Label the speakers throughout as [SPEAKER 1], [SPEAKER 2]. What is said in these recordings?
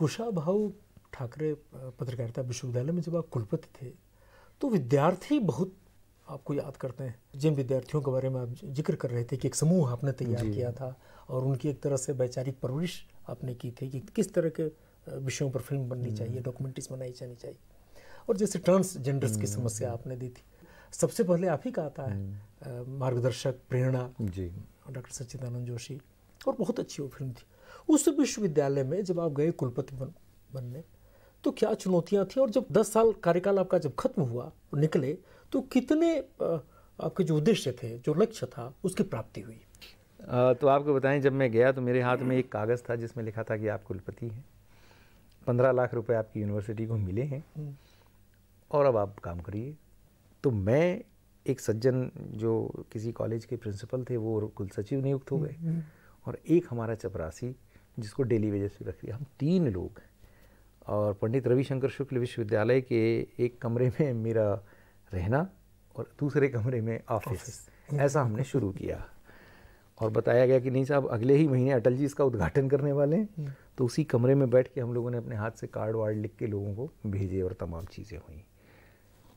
[SPEAKER 1] कुशाभाऊ ठाकरे पत्रकारिता विश्वविद्यालय में जब आप कुलपति थे तो विद्यार्थी बहुत आपको याद करते हैं जिन विद्यार्थियों के बारे में आप जिक्र कर रहे थे कि एक समूह आपने तैयार किया था और उनकी एक तरह से वैचारिक परवरिश आपने की थी कि किस तरह के विषयों पर फिल्म बननी हम्म। चाहिए डॉक्यूमेंट्रीज बनाई जानी चाहिए और जैसे ट्रांसजेंडर्स की हम्म। समस्या आपने दी थी सबसे पहले आप ही कहा था है हम्म। मार्गदर्शक प्रेरणा डॉक्टर सच्चिदानंद जोशी और बहुत अच्छी वो फिल्म थी उस विश्वविद्यालय में जब आप गए कुलपति बन, बनने तो क्या चुनौतियाँ थी और जब दस साल कार्यकाल आपका जब खत्म हुआ निकले तो कितने आपके जो उद्देश्य थे जो लक्ष्य था उसकी प्राप्ति हुई
[SPEAKER 2] आ, तो आपको बताएं जब मैं गया तो मेरे हाथ में एक कागज़ था जिसमें लिखा था कि आप कुलपति हैं पंद्रह लाख रुपए आपकी यूनिवर्सिटी को मिले हैं हम्म। और अब आप काम करिए तो मैं एक सज्जन जो किसी कॉलेज के प्रिंसिपल थे वो कुल सचिव नियुक्त हो गए हम्म, हम्म। और एक हमारा चपरासी जिसको डेली वेजेस पे रख दिया हम तीन लोग और पंडित रविशंकर शुक्ल विश्वविद्यालय के एक कमरे में मेरा रहना और दूसरे कमरे में ऑफिस हम्म। ऐसा हमने शुरू किया और बताया गया कि नहीं साहब अगले ही महीने अटल जी इसका उद्घाटन करने वाले हैं हम्म। तो उसी कमरे में बैठ के हम लोगों ने अपने हाथ से कार्ड वार्ड लिख के लोगों को भेजे और तमाम चीज़ें हुई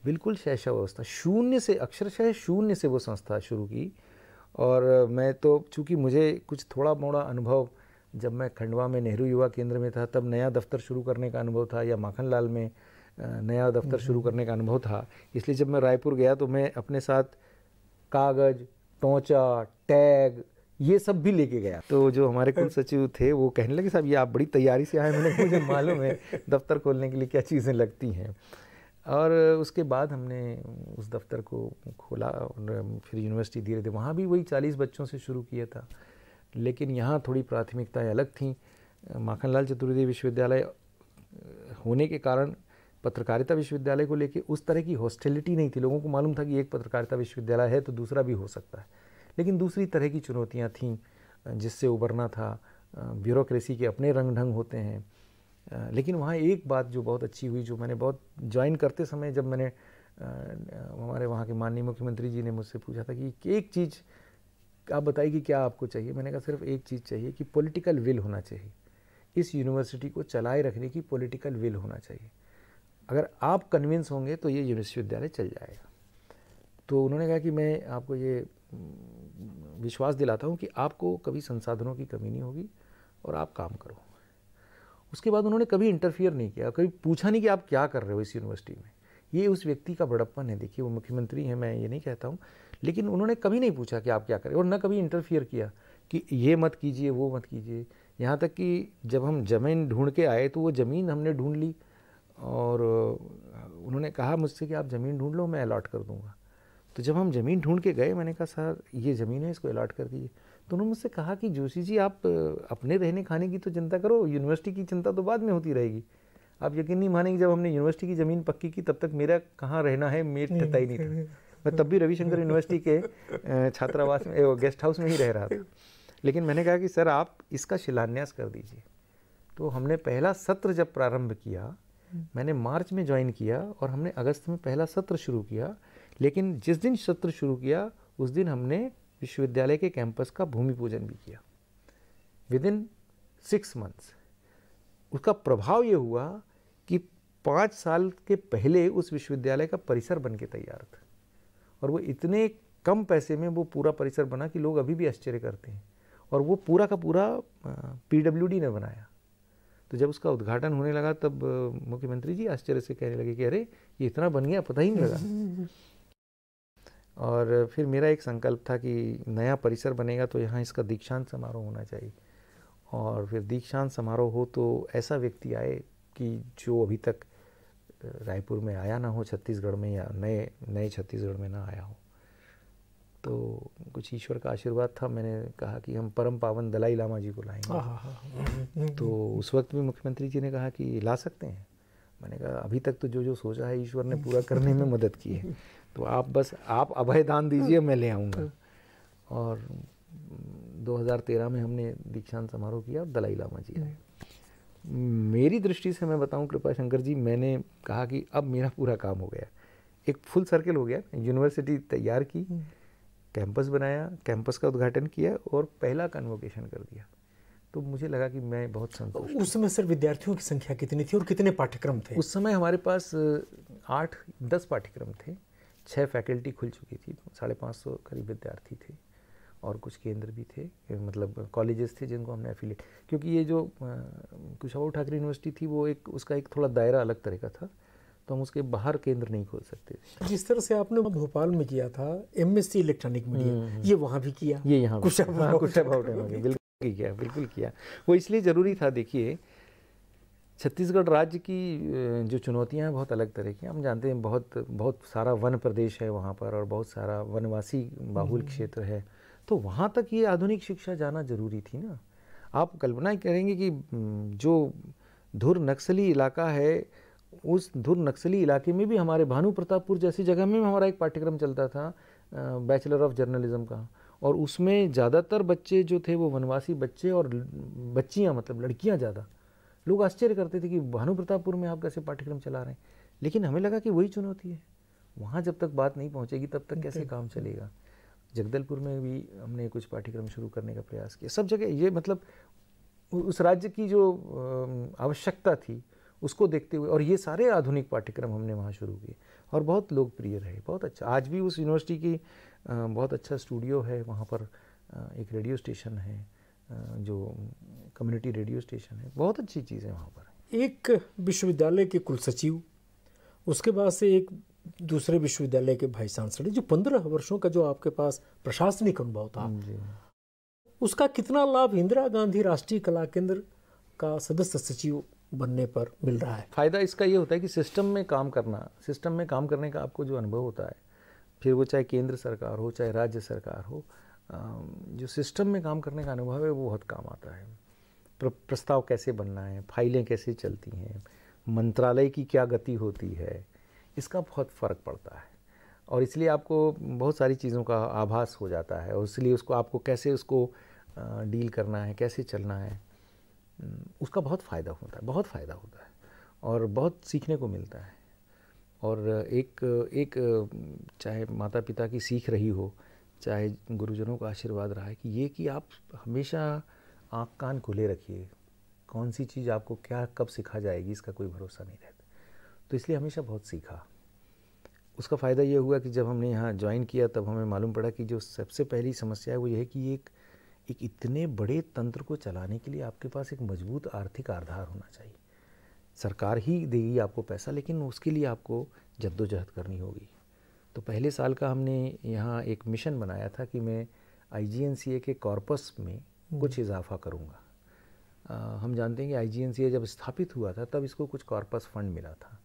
[SPEAKER 2] बिल्कुल शैशवावस्था शून्य से अक्षरशः शून्य से वो संस्था शुरू की और मैं तो चूँकि मुझे कुछ थोड़ा मोड़ा अनुभव जब मैं खंडवा में नेहरू युवा केंद्र में था तब नया दफ्तर शुरू करने का अनुभव था या माखनलाल में नया दफ्तर शुरू हम्म। करने का अनुभव था इसलिए जब मैं रायपुर गया तो मैं अपने साथ कागज़ टोंचा टैग ये सब भी लेके गया तो जो हमारे कुल सचिव थे वो कहने लगे साहब ये आप बड़ी तैयारी से आए मैंने मुझे मालूम है दफ्तर खोलने के लिए क्या चीज़ें लगती हैं और उसके बाद हमने उस दफ्तर को खोला और फिर यूनिवर्सिटी धीरे धीरे वहाँ भी वही चालीस बच्चों से शुरू किया था लेकिन यहाँ थोड़ी प्राथमिकताएँ अलग थीं माखनलाल चतुर्वेदी विश्वविद्यालय होने के कारण पत्रकारिता विश्वविद्यालय को लेकर उस तरह की हॉस्टेलिटी नहीं थी लोगों को मालूम था कि एक पत्रकारिता विश्वविद्यालय है तो दूसरा भी हो सकता है लेकिन दूसरी तरह की चुनौतियाँ थीं जिससे उबरना था ब्यूरोक्रेसी के अपने रंग ढंग होते हैं लेकिन वहाँ एक बात जो बहुत अच्छी हुई जो मैंने बहुत ज्वाइन करते समय जब मैंने हमारे वहाँ के माननीय मुख्यमंत्री जी ने मुझसे पूछा था कि एक चीज़ आप बताइए कि क्या आपको चाहिए मैंने कहा सिर्फ एक चीज़ चाहिए कि पॉलिटिकल विल होना चाहिए इस यूनिवर्सिटी को चलाए रखने की पॉलिटिकल विल होना चाहिए अगर आप कन्विंस होंगे तो ये विश्वविद्यालय चल जाएगा तो उन्होंने कहा कि मैं आपको ये हम्म, विश्वास दिलाता हूँ कि आपको कभी संसाधनों की कमी नहीं होगी और आप काम करो उसके बाद उन्होंने कभी इंटरफियर नहीं किया कभी पूछा नहीं कि आप क्या कर रहे हो इस यूनिवर्सिटी में ये उस व्यक्ति का बड़प्पन है देखिए वो मुख्यमंत्री हैं मैं ये नहीं कहता हूँ लेकिन उन्होंने कभी नहीं पूछा कि आप क्या करें और ना कभी इंटरफियर किया कि ये मत कीजिए वो मत कीजिए यहाँ तक कि जब हम ज़मीन ढूंढ के आए तो वो ज़मीन हमने ढूंढ ली और उन्होंने कहा मुझसे कि आप ज़मीन ढूंढ लो मैं अलाट कर दूँगा तो जब हम ज़मीन ढूंढ के गए मैंने कहा सर ये ज़मीन है इसको अलाट कर दीजिए तो उन्होंने मुझसे कहा कि जोशी जी आप अपने रहने खाने की तो चिंता करो यूनिवर्सिटी की चिंता तो बाद में होती रहेगी आप यकीन नहीं मानेंगे जब हमने यूनिवर्सिटी की ज़मीन पक्की की तब तक मेरा कहाँ रहना है मेरे पता ही नहीं था मैं तब भी रविशंकर यूनिवर्सिटी के छात्रावास में गेस्ट हाउस में ही रह रहा था लेकिन मैंने कहा कि सर आप इसका शिलान्यास कर दीजिए तो हमने पहला सत्र जब प्रारंभ किया हम्म। मैंने मार्च में ज्वाइन किया और हमने अगस्त में पहला सत्र शुरू किया लेकिन जिस दिन सत्र शुरू किया उस दिन हमने विश्वविद्यालय के कैंपस का भूमि पूजन भी किया विद इन सिक्स मंथ्स उसका प्रभाव ये हुआ कि पाँच साल के पहले उस विश्वविद्यालय का परिसर बन के तैयार था और वो इतने कम पैसे में वो पूरा परिसर बना कि लोग अभी भी आश्चर्य करते हैं और वो पूरा का पूरा पीडब्ल्यूडी ने बनाया तो जब उसका उद्घाटन होने लगा तब मुख्यमंत्री जी आश्चर्य से कहने लगे कि अरे ये इतना बन गया पता ही नहीं लगा और फिर मेरा एक संकल्प था कि नया परिसर बनेगा तो यहाँ इसका दीक्षांत समारोह होना चाहिए और फिर दीक्षांत समारोह हो तो ऐसा व्यक्ति आए कि जो अभी तक रायपुर में आया ना हो छत्तीसगढ़ में या नए नए छत्तीसगढ़ में ना आया हो तो कुछ ईश्वर का आशीर्वाद था मैंने कहा कि हम परम पावन दलाई लामा जी को लाएंगे हाँ, हाँ, हाँ, तो उस वक्त भी मुख्यमंत्री जी ने कहा कि ला सकते हैं मैंने कहा अभी तक तो जो जो सोचा है ईश्वर ने पूरा करने में मदद की है तो आप बस आप अभय दान दीजिए मैं ले आऊँगा और 2013 में हमने दीक्षांत समारोह किया और दलाई लामा जी आए मेरी दृष्टि से मैं बताऊं कृपा शंकर जी मैंने कहा कि अब मेरा पूरा काम हो गया एक फुल सर्किल हो गया यूनिवर्सिटी तैयार की हम्म। कैंपस बनाया कैंपस का उद्घाटन किया और पहला कन्वोकेशन कर दिया तो मुझे लगा कि मैं बहुत संतुष्ट उस
[SPEAKER 1] समय सर विद्यार्थियों की संख्या कितनी थी और कितने पाठ्यक्रम थे
[SPEAKER 2] उस समय हमारे पास आठ दस पाठ्यक्रम थे छः फैकल्टी खुल चुकी थी साढ़े पाँच सौ करीब विद्यार्थी थे और कुछ केंद्र भी थे मतलब कॉलेजेस थे जिनको हमने एफिलेट क्योंकि ये जो कुशाभाऊ ठाकरे यूनिवर्सिटी थी वो एक उसका एक थोड़ा दायरा अलग तरह का था तो हम उसके बाहर केंद्र नहीं खोल सकते
[SPEAKER 1] जिस तरह से आपने भोपाल में किया था M S C electronic media ये वहाँ भी किया ये यहाँ कुशाभाऊ हाँ,
[SPEAKER 2] बिल्कुल किया बिल्कुल किया वो इसलिए ज़रूरी था देखिए छत्तीसगढ़ राज्य की जो चुनौतियाँ हैं बहुत अलग तरह की हम जानते हैं बहुत बहुत सारा वन प्रदेश है वहाँ पर और बहुत सारा वनवासी बाहुल हम्म। क्षेत्र है तो वहाँ तक ये आधुनिक शिक्षा जाना जरूरी थी ना आप कल्पना करेंगे कि जो धुर नक्सली इलाका है उस धुर नक्सली इलाके में भी हमारे भानु प्रतापपुर जैसी जगह में हमारा एक पाठ्यक्रम चलता था बैचलर ऑफ जर्नलिज्म का और उसमें ज़्यादातर बच्चे जो थे वो वनवासी बच्चे और बच्चियाँ मतलब लड़कियाँ ज़्यादा लोग आश्चर्य करते थे कि भानु प्रतापपुर में आप कैसे पाठ्यक्रम चला रहे हैं लेकिन हमें लगा कि वही चुनौती है वहाँ जब तक बात नहीं पहुँचेगी तब तक कैसे काम चलेगा जगदलपुर में भी हमने कुछ पाठ्यक्रम शुरू करने का प्रयास किया सब जगह ये मतलब उस राज्य की जो आवश्यकता थी उसको देखते हुए और ये सारे आधुनिक पाठ्यक्रम हमने वहाँ शुरू किए और बहुत लोकप्रिय रहे बहुत अच्छा आज भी उस यूनिवर्सिटी की बहुत अच्छा स्टूडियो है वहाँ पर एक रेडियो स्टेशन है जो कम्युनिटी रेडियो स्टेशन है बहुत अच्छी चीज़ है वहाँ पर एक विश्वविद्यालय के कुल सचिव
[SPEAKER 1] उसके बाद से एक दूसरे विश्वविद्यालय के भाई चांसलर जो पंद्रह वर्षों का जो आपके पास प्रशासनिक अनुभव था उसका कितना लाभ इंदिरा गांधी राष्ट्रीय कला केंद्र का सदस्य सचिव बनने पर मिल रहा
[SPEAKER 2] है फ़ायदा इसका ये होता है कि सिस्टम में काम करना सिस्टम में काम करने का आपको जो अनुभव होता है फिर वो चाहे केंद्र सरकार हो चाहे राज्य सरकार हो जो सिस्टम में काम करने का अनुभव है वो बहुत काम आता है प्र, प्रस्ताव कैसे बनना है फाइलें कैसे चलती हैं मंत्रालय की क्या गति होती है इसका बहुत फ़र्क पड़ता है और इसलिए आपको बहुत सारी चीज़ों का आभास हो जाता है और इसलिए उसको आपको कैसे उसको डील करना है कैसे चलना है उसका बहुत फ़ायदा होता है बहुत फ़ायदा होता है और बहुत सीखने को मिलता है और एक एक चाहे माता पिता की सीख रही हो चाहे गुरुजनों का आशीर्वाद रहा है कि ये कि आप हमेशा आँख कान खुले रखिए कौन सी चीज़ आपको क्या कब सिखा जाएगी इसका कोई भरोसा नहीं रहता तो इसलिए हमेशा बहुत सीखा उसका फ़ायदा ये हुआ कि जब हमने यहाँ ज्वाइन किया तब हमें मालूम पड़ा कि जो सबसे पहली समस्या है वो ये है कि एक एक इतने बड़े तंत्र को चलाने के लिए आपके पास एक मजबूत आर्थिक आधार होना चाहिए सरकार ही देगी आपको पैसा लेकिन उसके लिए आपको जद्दोजहद करनी होगी तो पहले साल का हमने यहाँ एक मिशन बनाया था कि मैं आई के कॉर्पस में हम्म। कुछ इजाफा करूँगा हम जानते हैं कि आई जब स्थापित हुआ था तब इसको कुछ कॉर्पस फंड मिला था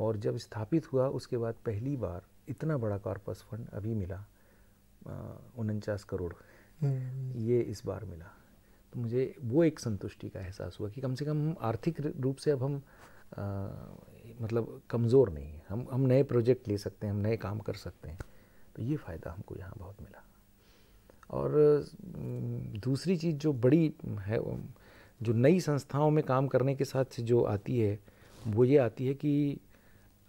[SPEAKER 2] और जब स्थापित हुआ उसके बाद पहली बार इतना बड़ा कॉर्पस फंड अभी मिला उनचास करोड़ हम्म। ये इस बार मिला तो मुझे वो एक संतुष्टि का एहसास हुआ कि कम से कम आर्थिक रूप से अब हम आ, मतलब कमज़ोर नहीं हम हम नए प्रोजेक्ट ले सकते हैं हम नए काम कर सकते हैं तो ये फ़ायदा हमको यहाँ बहुत मिला और दूसरी चीज़ जो बड़ी है जो नई संस्थाओं में काम करने के साथ जो आती है वो ये आती है कि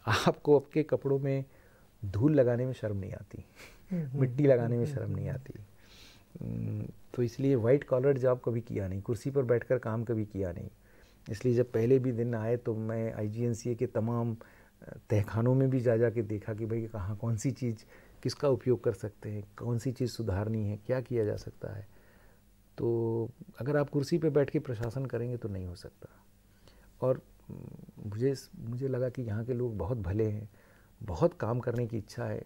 [SPEAKER 2] आपको आपके कपड़ों में धूल लगाने में शर्म नहीं आती मिट्टी लगाने में शर्म नहीं आती तो इसलिए वाइट कॉलर जॉब कभी किया नहीं कुर्सी पर बैठकर काम कभी किया नहीं इसलिए जब पहले भी दिन आए तो मैं आई के तमाम तहखानों में भी जा जा के देखा कि भाई कहाँ कौन सी चीज़ किसका उपयोग कर सकते हैं कौन सी चीज़ सुधारनी है क्या किया जा सकता है तो अगर आप कुर्सी पर बैठ के प्रशासन करेंगे तो नहीं हो सकता और मुझे मुझे लगा कि यहाँ के लोग बहुत भले हैं बहुत काम करने की इच्छा है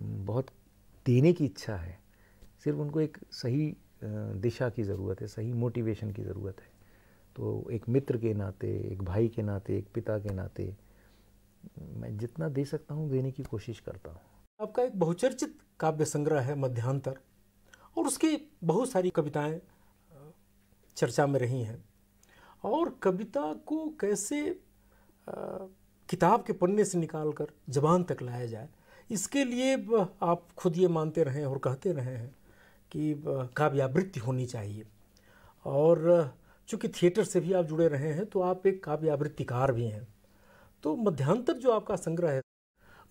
[SPEAKER 2] बहुत देने की इच्छा है सिर्फ उनको एक सही दिशा की ज़रूरत है सही मोटिवेशन की ज़रूरत है तो एक मित्र के नाते एक भाई के नाते एक पिता के नाते मैं जितना दे सकता हूँ देने की कोशिश करता हूँ
[SPEAKER 1] आपका एक बहुचर्चित काव्य संग्रह है मध्यांतर और उसकी बहुत सारी कविताएं चर्चा में रही हैं और कविता को कैसे आ, किताब के पन्ने से निकाल कर जबान तक लाया जाए इसके लिए आप खुद ये मानते रहे और कहते रहे हैं कि काव्यावृत्ति होनी चाहिए और चूँकि थिएटर से भी आप जुड़े रहे हैं तो आप एक काव्यावृत्तिकार भी हैं तो मध्यांतर जो आपका संग्रह है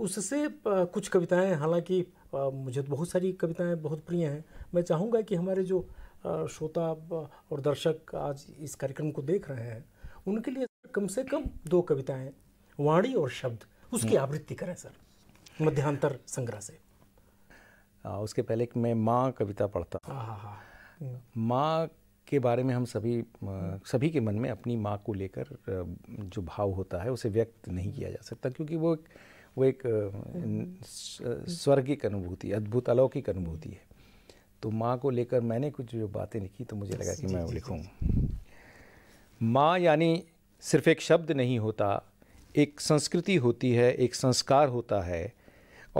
[SPEAKER 1] उससे कुछ कविताएं हालांकि मुझे तो बहुत सारी कविताएं बहुत प्रिय हैं मैं चाहूँगा कि हमारे जो श्रोता और दर्शक आज इस कार्यक्रम को देख रहे हैं उनके लिए कम से कम दो कविताएं वाणी और शब्द उसकी हम्म। आवृत्ति करें सर मध्यांतर संग्रह से
[SPEAKER 2] आ, उसके पहले कि मैं माँ कविता पढ़ता हूँ हाँ, हाँ, हाँ। माँ के बारे में हम सभी सभी के मन में अपनी माँ को लेकर जो भाव होता है उसे व्यक्त नहीं किया जा सकता क्योंकि वो वो एक हम्म। स्वर्गिक अनुभूति अद्भुत अलौकिक अनुभूति है तो माँ को लेकर मैंने कुछ जो बातें लिखी तो मुझे लगा कि मैं वो लिखूँ माँ यानी सिर्फ एक शब्द नहीं होता एक संस्कृति होती है एक संस्कार होता है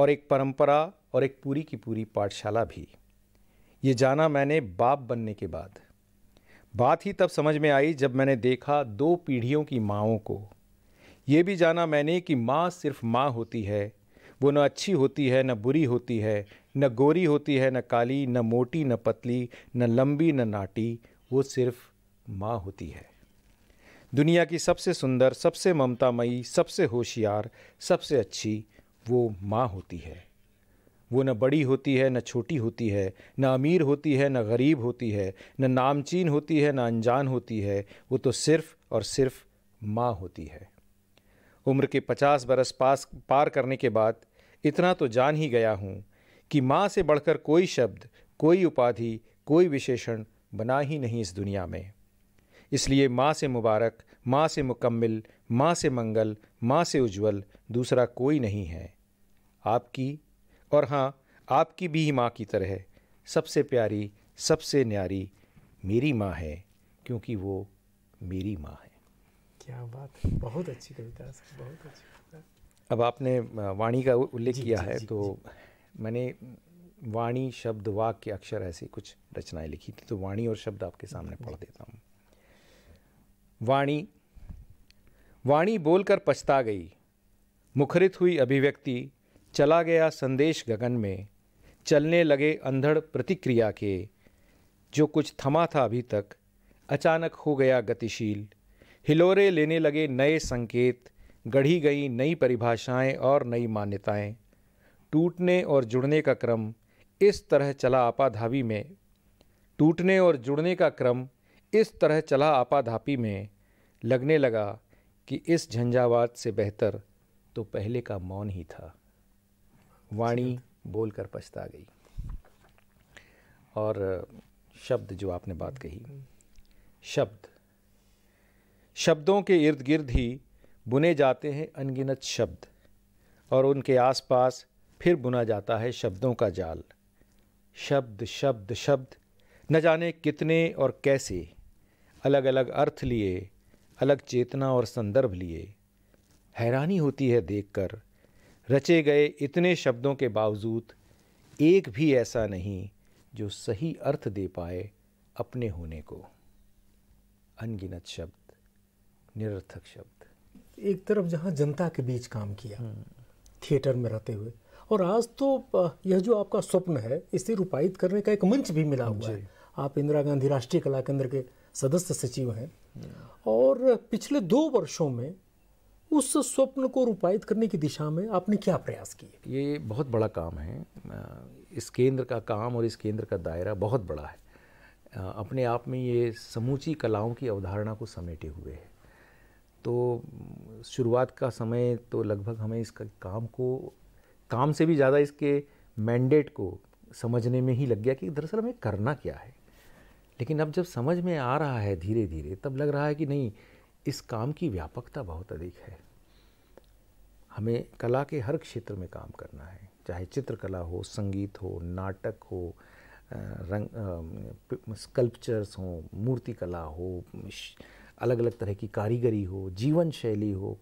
[SPEAKER 2] और एक परंपरा और एक पूरी की पूरी पाठशाला भी ये जाना मैंने बाप बनने के बाद बात ही तब समझ में आई जब मैंने देखा दो पीढ़ियों की माओं को ये भी जाना मैंने कि माँ सिर्फ माँ होती है वो न अच्छी होती है न बुरी होती है न गोरी होती है न काली न मोटी न पतली न लंबी न नाटी वो सिर्फ माँ होती है दुनिया की सबसे सुंदर सबसे ममतामयी सबसे होशियार सबसे अच्छी वो माँ होती है वो न बड़ी होती है न छोटी होती है न अमीर होती है न गरीब होती है न नामचीन होती है न अनजान होती है वो तो सिर्फ़ और सिर्फ माँ होती है उम्र के पचास बरस पास पार करने के बाद इतना तो जान ही गया हूँ कि माँ से बढ़कर कोई शब्द कोई उपाधि कोई विशेषण बना ही नहीं इस दुनिया में इसलिए माँ से मुबारक माँ से मुकम्मल माँ से मंगल माँ से उज्जवल दूसरा कोई नहीं है आपकी और हाँ आपकी भी माँ की तरह सबसे प्यारी सबसे न्यारी मेरी माँ है क्योंकि वो मेरी माँ है
[SPEAKER 1] क्या बात है बहुत अच्छी कविता बहुत अच्छी
[SPEAKER 2] अब आपने वाणी का उल्लेख किया जी, है जी, तो जी. मैंने वाणी शब्द वाक्य अक्षर ऐसी कुछ रचनाएं लिखी थी तो वाणी और शब्द आपके सामने पढ़ देता हूँ वाणी वाणी बोलकर पछता गई मुखरित हुई अभिव्यक्ति चला गया संदेश गगन में चलने लगे अंधड़ प्रतिक्रिया के जो कुछ थमा था अभी तक अचानक हो गया गतिशील हिलोरे लेने लगे नए संकेत गढ़ी गई नई परिभाषाएं और नई मान्यताएं टूटने और जुड़ने का क्रम इस तरह चला आपाधापी में टूटने और जुड़ने का क्रम इस तरह चला आपाधापी में लगने लगा कि इस झंझावात से बेहतर तो पहले का मौन ही था वाणी बोलकर पछता गई और शब्द जो आपने बात कही शब्द शब्दों के इर्द गिर्द ही बुने जाते हैं अनगिनत शब्द और उनके आसपास फिर बुना जाता है शब्दों का जाल शब्द शब्द शब्द न जाने कितने और कैसे अलग अलग अर्थ लिए अलग चेतना और संदर्भ लिए हैरानी होती है देखकर रचे गए इतने शब्दों के बावजूद एक भी ऐसा नहीं जो सही अर्थ दे पाए अपने होने को अनगिनत शब्द निरर्थक शब्द
[SPEAKER 1] एक तरफ जहाँ जनता के बीच काम किया हम्म। थिएटर में रहते हुए और आज तो यह जो आपका स्वप्न है इसे रूपायित करने का एक मंच भी मिला हुआ है आप इंदिरा गांधी राष्ट्रीय कला केंद्र के सदस्य सचिव हैं और पिछले दो वर्षों में उस स्वप्न को रूपायित करने की दिशा में आपने क्या प्रयास
[SPEAKER 2] किए ये बहुत बड़ा काम है इस केंद्र का काम और इस केंद्र का दायरा बहुत बड़ा है अपने आप में ये समूची कलाओं की अवधारणा को समेटे हुए है तो शुरुआत का समय तो लगभग हमें इस काम को काम से भी ज़्यादा इसके मैंडेट को समझने में ही लग गया कि दरअसल हमें करना क्या है लेकिन अब जब समझ में आ रहा है धीरे धीरे तब लग रहा है कि नहीं इस काम की व्यापकता बहुत अधिक है हमें कला के हर क्षेत्र में काम करना है चाहे चित्रकला हो संगीत हो नाटक हो रंग स्कल्पचर्स हों मूर्तिकला हो अलग अलग तरह की कारीगरी हो जीवन शैली हो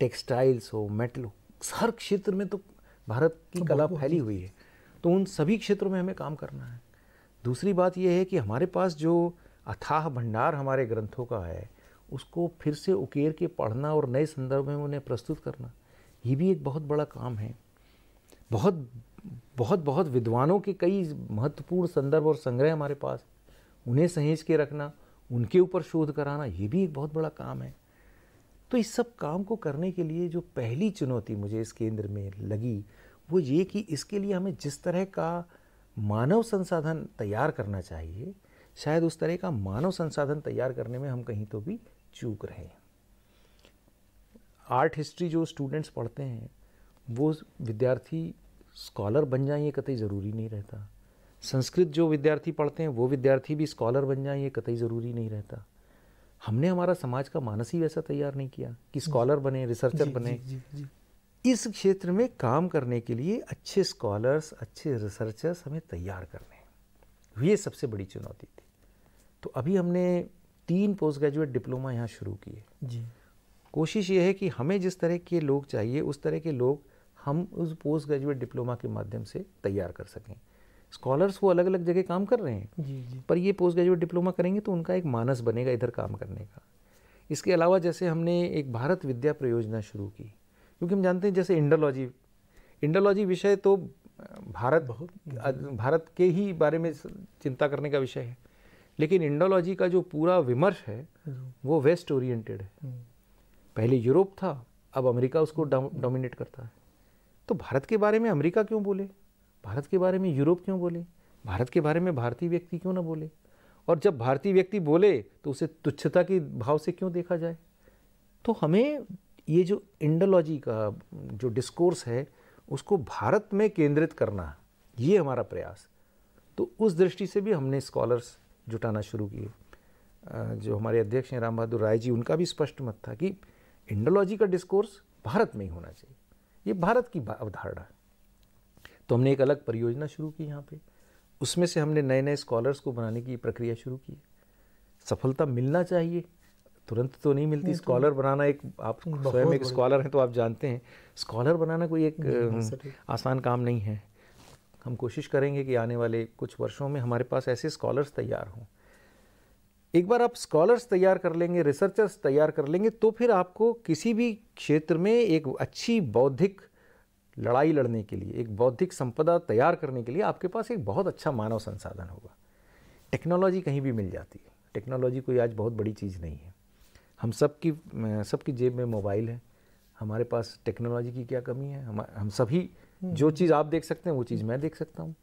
[SPEAKER 2] टेक्सटाइल्स हो मेटल हो हर क्षेत्र में तो भारत की तो कला फैली हुई है तो उन सभी क्षेत्रों में हमें काम करना है दूसरी बात यह है कि हमारे पास जो अथाह भंडार हमारे ग्रंथों का है उसको फिर से उकेर के पढ़ना और नए संदर्भ में उन्हें प्रस्तुत करना ये भी एक बहुत बड़ा काम है बहुत बहुत बहुत विद्वानों के कई महत्वपूर्ण संदर्भ और संग्रह हमारे पास उन्हें सहेज के रखना उनके ऊपर शोध कराना ये भी एक बहुत बड़ा काम है तो इस सब काम को करने के लिए जो पहली चुनौती मुझे इस केंद्र में लगी वो ये कि इसके लिए हमें जिस तरह का मानव संसाधन तैयार करना चाहिए शायद उस तरह का मानव संसाधन तैयार करने में हम कहीं तो भी चूक रहे हैं आर्ट हिस्ट्री जो स्टूडेंट्स पढ़ते हैं वो विद्यार्थी स्कॉलर बन जाए ये कतई ज़रूरी नहीं रहता संस्कृत जो विद्यार्थी पढ़ते हैं वो विद्यार्थी भी स्कॉलर बन जाए ये कतई ज़रूरी नहीं रहता हमने हमारा समाज का मानस ही वैसा तैयार नहीं किया कि स्कॉलर बने रिसर्चर जी, बने जी, जी, जी। इस क्षेत्र में काम करने के लिए अच्छे स्कॉलर्स अच्छे रिसर्चर्स हमें तैयार करने तो ये सबसे बड़ी चुनौती थी तो अभी हमने तीन पोस्ट ग्रेजुएट डिप्लोमा यहाँ शुरू किए जी कोशिश ये है कि हमें जिस तरह के लोग चाहिए उस तरह के लोग हम उस पोस्ट ग्रेजुएट डिप्लोमा के माध्यम से तैयार कर सकें स्कॉलर्स वो अलग अलग जगह काम कर रहे हैं जी जी पर ये पोस्ट ग्रेजुएट डिप्लोमा करेंगे तो उनका एक मानस बनेगा इधर काम करने का इसके अलावा जैसे हमने एक भारत विद्या परियोजना शुरू की क्योंकि हम जानते हैं जैसे इंडोलॉजी इंडोलॉजी विषय तो भारत बहुत भारत के ही बारे में चिंता करने का विषय है लेकिन इंडोलॉजी का जो पूरा विमर्श है वो वेस्ट ओरिएंटेड है हम्म। पहले यूरोप था अब अमेरिका उसको डोमिनेट करता है तो भारत के बारे में अमेरिका क्यों बोले भारत के बारे में यूरोप क्यों बोले भारत के बारे में भारतीय व्यक्ति क्यों ना बोले और जब भारतीय व्यक्ति बोले तो उसे तुच्छता के भाव से क्यों देखा जाए तो हमें ये जो इंडोलॉजी का जो डिस्कोर्स है उसको भारत में केंद्रित करना ये हमारा प्रयास तो उस दृष्टि से भी हमने स्कॉलर्स जुटाना शुरू किए जो हमारे अध्यक्ष हैं राम बहादुर राय जी उनका भी स्पष्ट मत था कि इंडोलॉजी का डिस्कोर्स भारत में ही होना चाहिए ये भारत की अवधारणा है तो हमने एक अलग परियोजना शुरू की यहाँ पे उसमें से हमने नए नए स्कॉलर्स को बनाने की प्रक्रिया शुरू की सफलता मिलना चाहिए तुरंत तो नहीं मिलती स्कॉलर बनाना एक आप स्वयं एक स्कॉलर हैं तो आप जानते हैं स्कॉलर बनाना कोई एक हाँ, आसान काम नहीं है हम कोशिश करेंगे कि आने वाले कुछ वर्षों में हमारे पास ऐसे स्कॉलर्स तैयार हों एक बार आप स्कॉलर्स तैयार कर लेंगे रिसर्चर्स तैयार कर लेंगे तो फिर आपको किसी भी क्षेत्र में एक अच्छी बौद्धिक लड़ाई लड़ने के लिए एक बौद्धिक संपदा तैयार करने के लिए आपके पास एक बहुत अच्छा मानव संसाधन होगा टेक्नोलॉजी कहीं भी मिल जाती है टेक्नोलॉजी कोई आज बहुत बड़ी चीज़ नहीं है हम सब की सबकी जेब में मोबाइल है हमारे पास टेक्नोलॉजी की क्या कमी है हम हम सभी हम्म। जो चीज़ आप देख सकते हैं वो चीज़ मैं देख सकता हूँ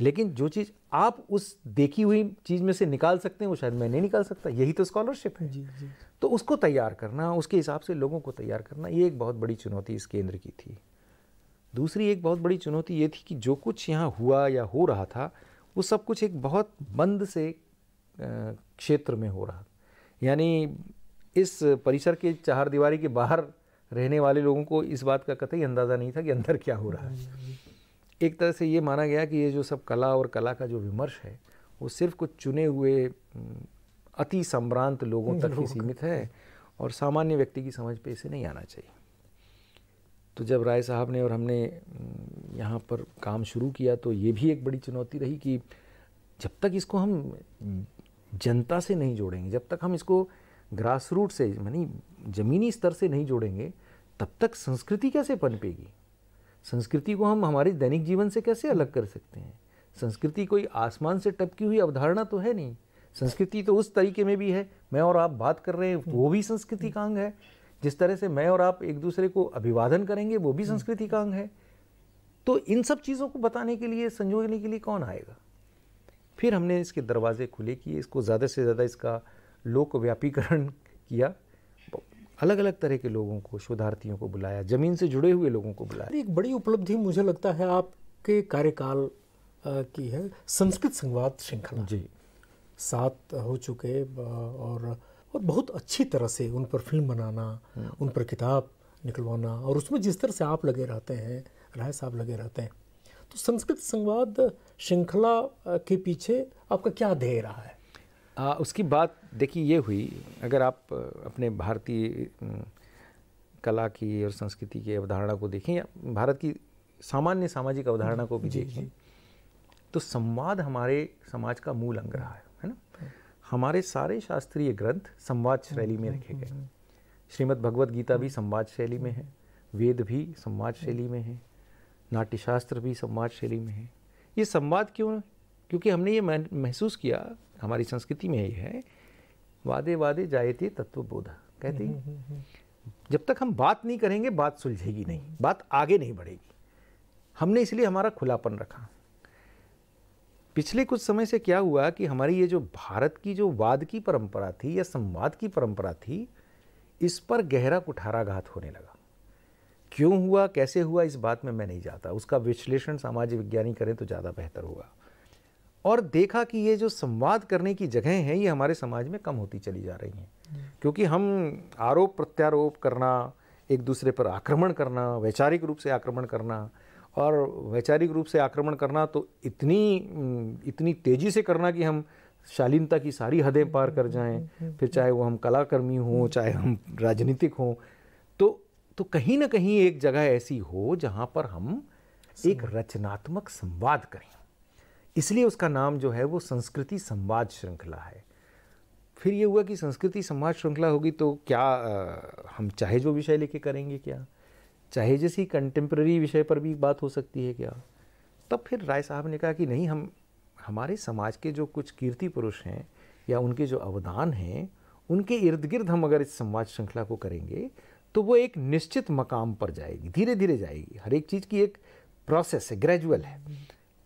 [SPEAKER 2] लेकिन जो चीज़ आप उस देखी हुई चीज़ में से निकाल सकते हैं वो शायद मैं नहीं निकाल सकता यही तो स्कॉलरशिप है जी, जी। तो उसको तैयार करना उसके हिसाब से लोगों को तैयार करना ये एक बहुत बड़ी चुनौती इस केंद्र की थी दूसरी एक बहुत बड़ी चुनौती ये थी कि जो कुछ यहाँ हुआ या हो रहा था वो सब कुछ एक बहुत बंद से क्षेत्र में हो रहा यानी इस परिसर के चार दीवारी के बाहर रहने वाले लोगों को इस बात का कतई अंदाज़ा नहीं था कि अंदर क्या हो रहा है एक तरह से ये माना गया कि ये जो सब कला और कला का जो विमर्श है वो सिर्फ कुछ चुने हुए अति सम्भ्रांत लोगों तक ही सीमित है और सामान्य व्यक्ति की समझ पे इसे नहीं आना चाहिए तो जब राय साहब ने और हमने हम्म, यहाँ पर काम शुरू किया तो ये भी एक बड़ी चुनौती रही कि जब तक इसको हम हम्म, जनता से नहीं जोड़ेंगे जब तक हम इसको ग्रास रूट से यानी ज़मीनी स्तर से नहीं जोड़ेंगे तब तक संस्कृति कैसे पनपेगी संस्कृति को हम हमारे दैनिक जीवन से कैसे अलग कर सकते हैं संस्कृति कोई आसमान से टपकी हुई अवधारणा तो है नहीं संस्कृति तो उस तरीके में भी है मैं और आप बात कर रहे हैं वो भी संस्कृति का अंग है जिस तरह से मैं और आप एक दूसरे को अभिवादन करेंगे वो भी हम्म। संस्कृति का अंग है तो इन सब चीज़ों को बताने के लिए संजोने के लिए कौन आएगा फिर हमने इसके दरवाजे खुले किए इसको ज़्यादा से ज़्यादा इसका लोक व्यापीकरण किया अलग अलग तरह के लोगों को शोधार्थियों को बुलाया ज़मीन से जुड़े हुए लोगों को बुलाया एक बड़ी उपलब्धि मुझे लगता है आपके
[SPEAKER 1] कार्यकाल की है संस्कृत संवाद श्रृंखला जी सात हो चुके और और बहुत अच्छी तरह से उन पर फिल्म बनाना हम्म। उन पर किताब निकलवाना और उसमें जिस तरह से आप लगे रहते हैं राय साहब लगे रहते हैं तो संस्कृत संवाद श्रृंखला के पीछे आपका क्या ध्येय रहा है
[SPEAKER 2] आ, उसकी बात देखिए ये हुई अगर आप अपने भारतीय कला की और संस्कृति की अवधारणा को देखें या भारत की सामान्य सामाजिक अवधारणा को भी देखें तो संवाद हमारे समाज का मूल अंग रहा है हमारे सारे शास्त्रीय ग्रंथ संवाद शैली में रखे गए श्रीमद् भगवद गीता भी संवाद शैली में है वेद भी संवाद शैली में है नाट्यशास्त्र भी संवाद शैली में है ये संवाद क्यों क्योंकि हमने ये महसूस किया हमारी संस्कृति में ये है वादे वादे जायते तत्व बोधा कहते हैं जब तक हम बात नहीं करेंगे बात सुलझेगी नहीं बात आगे नहीं बढ़ेगी हमने इसलिए हमारा खुलापन रखा पिछले कुछ समय से क्या हुआ कि हमारी ये जो भारत की जो वाद की परंपरा थी या संवाद की परंपरा थी इस पर गहरा कुठाराघात होने लगा क्यों हुआ कैसे हुआ इस बात में मैं नहीं जाता उसका विश्लेषण सामाजिक विज्ञानी करें तो ज़्यादा बेहतर होगा और देखा कि ये जो संवाद करने की जगह हैं ये हमारे समाज में कम होती चली जा रही हैं क्योंकि हम आरोप प्रत्यारोप करना एक दूसरे पर आक्रमण करना वैचारिक रूप से आक्रमण करना और वैचारिक रूप से आक्रमण करना तो इतनी इतनी तेज़ी से करना कि हम शालीनता की सारी हदें पार कर जाएं फिर चाहे वो हम कलाकर्मी हों चाहे हम राजनीतिक हों तो तो कहीं ना कहीं एक जगह ऐसी हो जहाँ पर हम एक रचनात्मक संवाद करें इसलिए उसका नाम जो है वो संस्कृति संवाद श्रृंखला है फिर ये हुआ कि संस्कृति संवाद श्रृंखला होगी तो क्या आ, हम चाहे जो विषय लेके करेंगे क्या चाहे जैसी कंटेम्प्रेरी विषय पर भी बात हो सकती है क्या तब फिर राय साहब ने कहा कि नहीं हम हमारे समाज के जो कुछ कीर्ति पुरुष हैं या उनके जो अवदान हैं उनके इर्द गिर्द हम अगर इस संवाद श्रृंखला को करेंगे तो वो एक निश्चित मकाम पर जाएगी धीरे धीरे जाएगी हर एक चीज़ की एक प्रोसेस है ग्रेजुअल है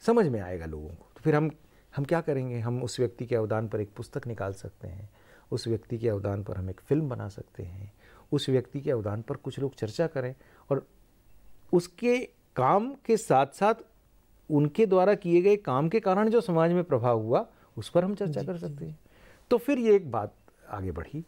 [SPEAKER 2] समझ में आएगा लोगों को तो फिर हम हम क्या करेंगे हम उस व्यक्ति के अवदान पर एक पुस्तक निकाल सकते हैं उस व्यक्ति के अवदान पर हम एक फिल्म बना सकते हैं उस व्यक्ति के अवदान पर कुछ लोग चर्चा करें और उसके काम के साथ साथ उनके द्वारा किए गए काम के कारण जो समाज में प्रभाव हुआ उस पर हम चर्चा कर सकते हैं तो फिर ये एक बात आगे बढ़ी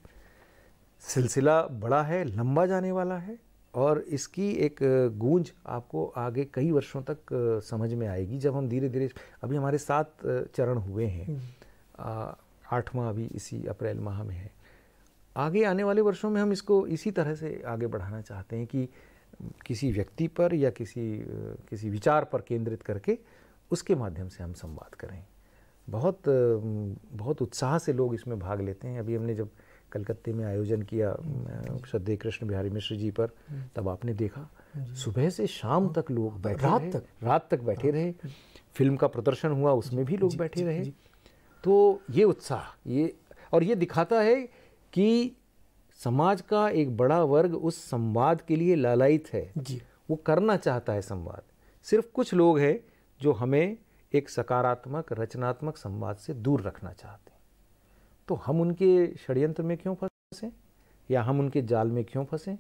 [SPEAKER 2] सिलसिला बड़ा है लंबा जाने वाला है और इसकी एक गूंज आपको आगे कई वर्षों तक समझ में आएगी जब हम धीरे धीरे अभी हमारे सात चरण हुए हैं हम्म। आठवां अभी इसी अप्रैल माह में है आगे आने वाले वर्षों में हम इसको इसी तरह से आगे बढ़ाना चाहते हैं कि किसी व्यक्ति पर या किसी किसी विचार पर केंद्रित करके उसके माध्यम से हम संवाद करें बहुत बहुत उत्साह से लोग इसमें भाग लेते हैं अभी हमने जब कलकत्ते में आयोजन किया श्रद्धे कृष्ण बिहारी मिश्र जी पर तब आपने देखा सुबह से शाम हाँ। तक लोग हाँ, बैठे रात तक रात तक बैठे हाँ। रहे फिल्म का प्रदर्शन हुआ उसमें भी लोग बैठे रहे तो ये उत्साह ये और ये दिखाता है कि समाज का एक बड़ा वर्ग उस संवाद के लिए लालयित है जी वो करना चाहता है संवाद सिर्फ कुछ लोग हैं जो हमें एक सकारात्मक रचनात्मक संवाद से दूर रखना चाहते हैं तो हम उनके षड्यंत्र में क्यों फंसें या हम उनके जाल में क्यों फंसें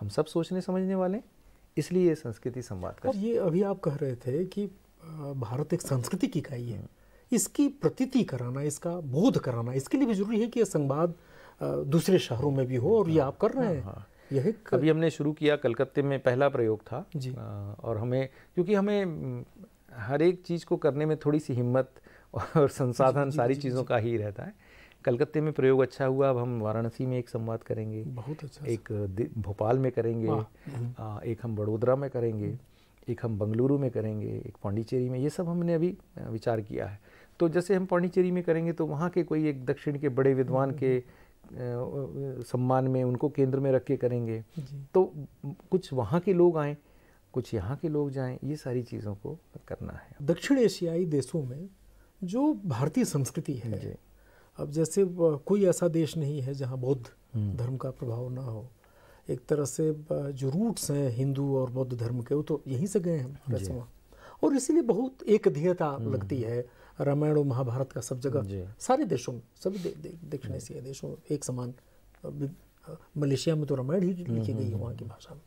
[SPEAKER 2] हम सब सोचने समझने वाले इसलिए ये संस्कृति संवाद का
[SPEAKER 1] ये अभी आप कह रहे थे कि भारत एक संस्कृति की इकाई है हम्म। इसकी प्रतीति कराना इसका बोध कराना इसके लिए भी जरूरी है कि यह संवाद दूसरे शहरों में भी हो और ये हाँ, आप कर रहे हाँ, हैं
[SPEAKER 2] हाँ। यही अभी हमने शुरू किया कलकत्ते में पहला प्रयोग था जी और हमें क्योंकि हमें हम्म, हर एक चीज़ को करने में थोड़ी सी हिम्मत और संसाधन सारी चीज़ों का ही रहता है कलकत्ते में प्रयोग अच्छा हुआ अब हम वाराणसी में एक संवाद करेंगे बहुत अच्छा एक भोपाल में करेंगे आ, एक हम बड़ोदरा में करेंगे हम्म। एक हम बंगलुरु में करेंगे एक पांडिचेरी में ये सब हमने अभी विचार किया है तो जैसे हम पांडिचेरी में करेंगे तो वहाँ के कोई एक दक्षिण के बड़े विद्वान हम्म, के सम्मान में उनको केंद्र में रख के करेंगे तो कुछ वहाँ के लोग आए कुछ यहाँ के लोग जाएं ये सारी चीज़ों को करना है दक्षिण एशियाई देशों में जो भारतीय
[SPEAKER 1] संस्कृति है अब जैसे कोई ऐसा देश नहीं है जहाँ बौद्ध हम्म। धर्म का प्रभाव ना हो एक तरह से जो रूट्स हैं हिंदू और बौद्ध धर्म के वो तो यहीं से गए हैं और इसीलिए बहुत एक हम्म। लगती है रामायण और महाभारत का सब जगह सारे देशों में सभी दे, दे, दक्षिण एशिया देशों एक समान मलेशिया में तो रामायण ही लिखी हम्म, गई है हम्म, वहाँ हम्म, की भाषा में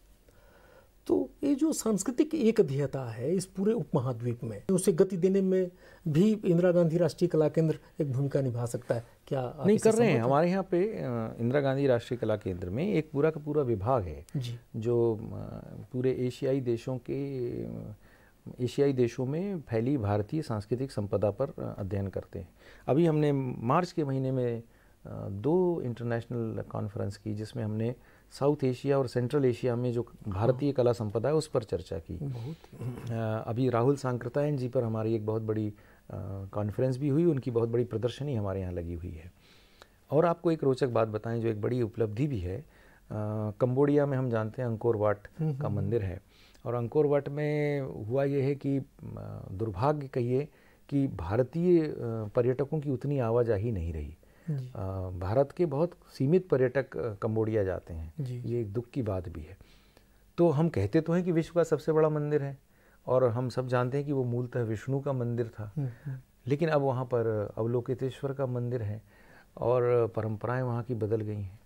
[SPEAKER 1] तो ये जो सांस्कृतिक एक अध्ययता है इस पूरे उपमहाद्वीप में उसे गति देने में भी इंदिरा गांधी राष्ट्रीय कला केंद्र एक भूमिका निभा सकता है क्या नहीं कर रहे हैं हमारे
[SPEAKER 2] यहाँ पे इंदिरा गांधी राष्ट्रीय कला केंद्र में एक पूरा का पूरा विभाग है जो पूरे एशियाई देशों के एशियाई देशों में फैली भारतीय सांस्कृतिक संपदा पर अध्ययन करते हैं अभी हमने मार्च के महीने में दो इंटरनेशनल कॉन्फ्रेंस की जिसमें हमने साउथ एशिया और सेंट्रल एशिया में जो हाँ। भारतीय कला संपदा है उस पर चर्चा की अभी राहुल सांकृतायन जी पर हमारी एक बहुत बड़ी कॉन्फ्रेंस भी हुई उनकी बहुत बड़ी प्रदर्शनी हमारे यहाँ लगी हुई है और आपको एक रोचक बात बताएं जो एक बड़ी उपलब्धि भी है कम्बोडिया में हम जानते हैं अंकोर वाट हम्म, का हम्म। मंदिर है और अंकुर वट में हुआ यह है कि दुर्भाग्य कहिए कि भारतीय पर्यटकों की उतनी आवाजाही नहीं रही भारत के बहुत सीमित पर्यटक कम्बोडिया जाते हैं ये एक दुख की बात भी है तो हम कहते तो हैं कि विश्व का सबसे बड़ा मंदिर है और हम सब जानते हैं कि वो मूलतः विष्णु का मंदिर था हम्म, हम्म। लेकिन अब वहाँ पर अवलोकितेश्वर का मंदिर है और परंपराएं वहाँ की बदल गई हैं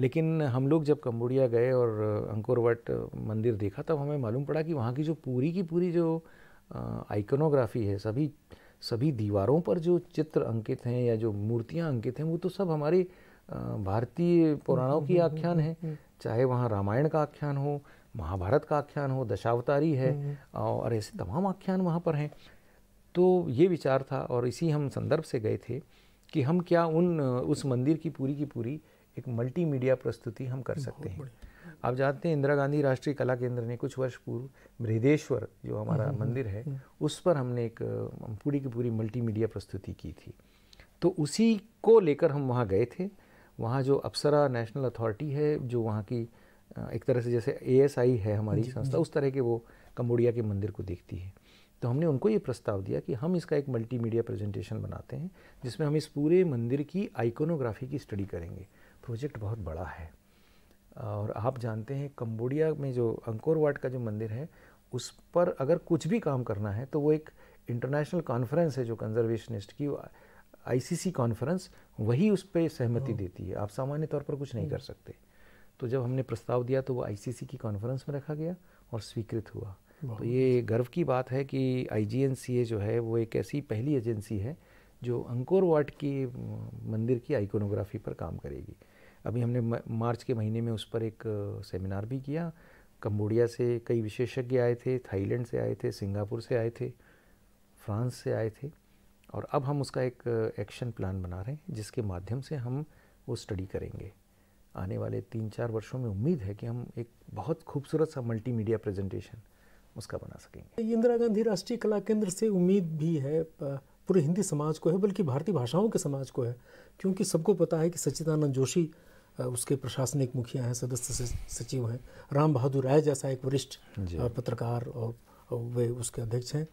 [SPEAKER 2] लेकिन हम लोग जब कम्बोडिया गए और अंकुरवट मंदिर देखा तब हमें मालूम पड़ा कि वहाँ की जो पूरी की पूरी जो आइकनोग्राफी है सभी सभी दीवारों पर जो चित्र अंकित हैं या जो मूर्तियाँ अंकित हैं वो तो सब हमारे भारतीय पुराणों की आख्यान है चाहे वहाँ रामायण का आख्यान हो महाभारत का आख्यान हो दशावतारी है और ऐसे तमाम आख्यान वहाँ पर हैं तो ये विचार था और इसी हम संदर्भ से गए थे कि हम क्या उन उस मंदिर की पूरी की पूरी एक मल्टीमीडिया प्रस्तुति हम कर सकते हैं आप जानते हैं इंदिरा गांधी राष्ट्रीय कला केंद्र ने कुछ वर्ष पूर्व बृहदेश्वर जो हमारा हम्म, हम्म, मंदिर है हम्म। उस पर हमने एक पूरी की पूरी मल्टीमीडिया प्रस्तुति की थी तो उसी को लेकर हम वहाँ गए थे वहाँ जो अप्सरा नेशनल अथॉरिटी है जो वहाँ की एक तरह से जैसे एएसआई है हमारी संस्था उस तरह के वो कम्बोडिया के मंदिर को देखती है तो हमने उनको ये प्रस्ताव दिया कि हम इसका एक मल्टीमीडिया प्रेजेंटेशन बनाते हैं जिसमें हम इस पूरे मंदिर की आइकोनोग्राफी की स्टडी करेंगे प्रोजेक्ट बहुत बड़ा है और आप जानते हैं कम्बोडिया में जो अंकोर वाट का जो मंदिर है उस पर अगर कुछ भी काम करना है तो वो एक इंटरनेशनल कॉन्फ्रेंस है जो कंजर्वेशनिस्ट की आईसीसी कॉन्फ्रेंस वही उस पर सहमति हाँ। देती है आप सामान्य तौर पर कुछ नहीं हम्म। कर सकते तो जब हमने प्रस्ताव दिया तो वो आईसीसी की कॉन्फ्रेंस में रखा गया और स्वीकृत हुआ तो ये अच्छा। गर्व की बात है कि आई जो है वो एक ऐसी पहली एजेंसी है जो अंकोर वाट की मंदिर की आइकोनोग्राफी पर काम करेगी अभी हमने मार्च के महीने में उस पर एक सेमिनार भी किया कम्बोडिया से कई विशेषज्ञ आए थे थाईलैंड से आए थे सिंगापुर से आए थे फ्रांस से आए थे और अब हम उसका एक एक्शन प्लान बना रहे हैं जिसके माध्यम से हम वो स्टडी करेंगे आने वाले तीन चार वर्षों में उम्मीद है कि हम एक बहुत खूबसूरत सा मल्टीमीडिया प्रेजेंटेशन उसका बना सकेंगे
[SPEAKER 1] इंदिरा गांधी राष्ट्रीय कला केंद्र से उम्मीद भी है पूरे हिंदी समाज को है बल्कि भारतीय भाषाओं के समाज को है क्योंकि सबको पता है कि सच्चिदानंद जोशी उसके प्रशासनिक मुखिया हैं सदस्य सचिव हैं राम बहादुर राय जैसा एक वरिष्ठ पत्रकार और वे उसके अध्यक्ष हैं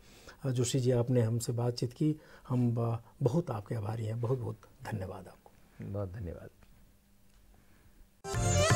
[SPEAKER 1] जोशी जी आपने हमसे बातचीत की हम बहुत आपके आभारी हैं बहुत बहुत
[SPEAKER 2] धन्यवाद आपको बहुत धन्यवाद